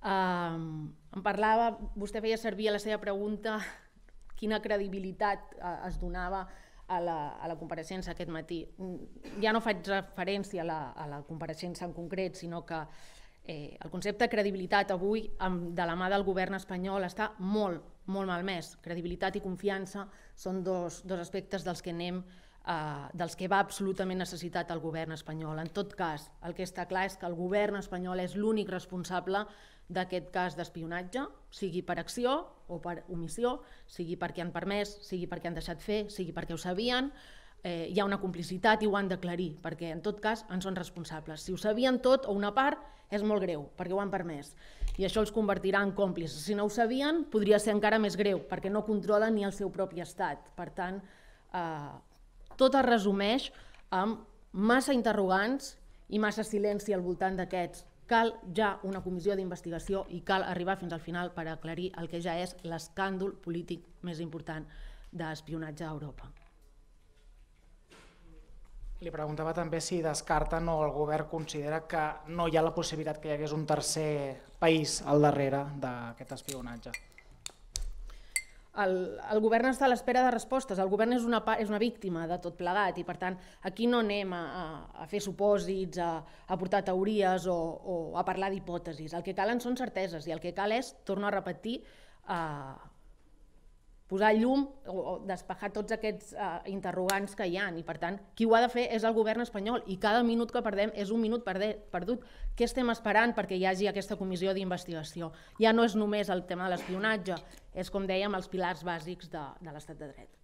Eh, em parlava, vostè feia servir a la seva pregunta quina credibilitat eh, es donava a la, a la compareixença aquest matí. Mm, ja no faig referència a la, a la compareixença en concret, sinó que eh, el concepte de credibilitat avui amb, de la mà del govern espanyol està molt, molt malmès. Credibilitat i confiança són dos, dos aspectes dels que anem Eh, dels que va absolutament necessitat el govern espanyol. En tot cas, el que està clar és que el govern espanyol és l'únic responsable d'aquest cas d'espionatge, sigui per acció o per omissió, sigui perquè han permès, sigui perquè han deixat fer, sigui perquè ho sabien, eh, hi ha una complicitat i ho han d'aclarir, perquè en tot cas en són responsables. Si ho sabien tot o una part, és molt greu, perquè ho han permès, i això els convertirà en còmplices. Si no ho sabien, podria ser encara més greu, perquè no controlen ni el seu propi estat. Per tant, eh, tot es resumeix amb massa interrogants i massa silenci al voltant d'aquests. Cal ja una comissió d'investigació i cal arribar fins al final per aclarir el que ja és l'escàndol polític més important d'espionatge a Europa. Li preguntava també si descarten o el govern considera que no hi ha la possibilitat que hi hagués un tercer país al darrere d'aquest espionatge el, el govern està a l'espera de respostes, el govern és una, és una víctima de tot plegat i per tant aquí no anem a, a, a fer supòsits, a, a portar teories o, o a parlar d'hipòtesis, el que calen són certeses i el que cal és, torno a repetir, eh, posar llum o, o despejar tots aquests uh, interrogants que hi han i per tant qui ho ha de fer és el govern espanyol i cada minut que perdem és un minut perdut. Què estem esperant perquè hi hagi aquesta comissió d'investigació? Ja no és només el tema de l'espionatge, és com dèiem els pilars bàsics de, de l'estat de dret.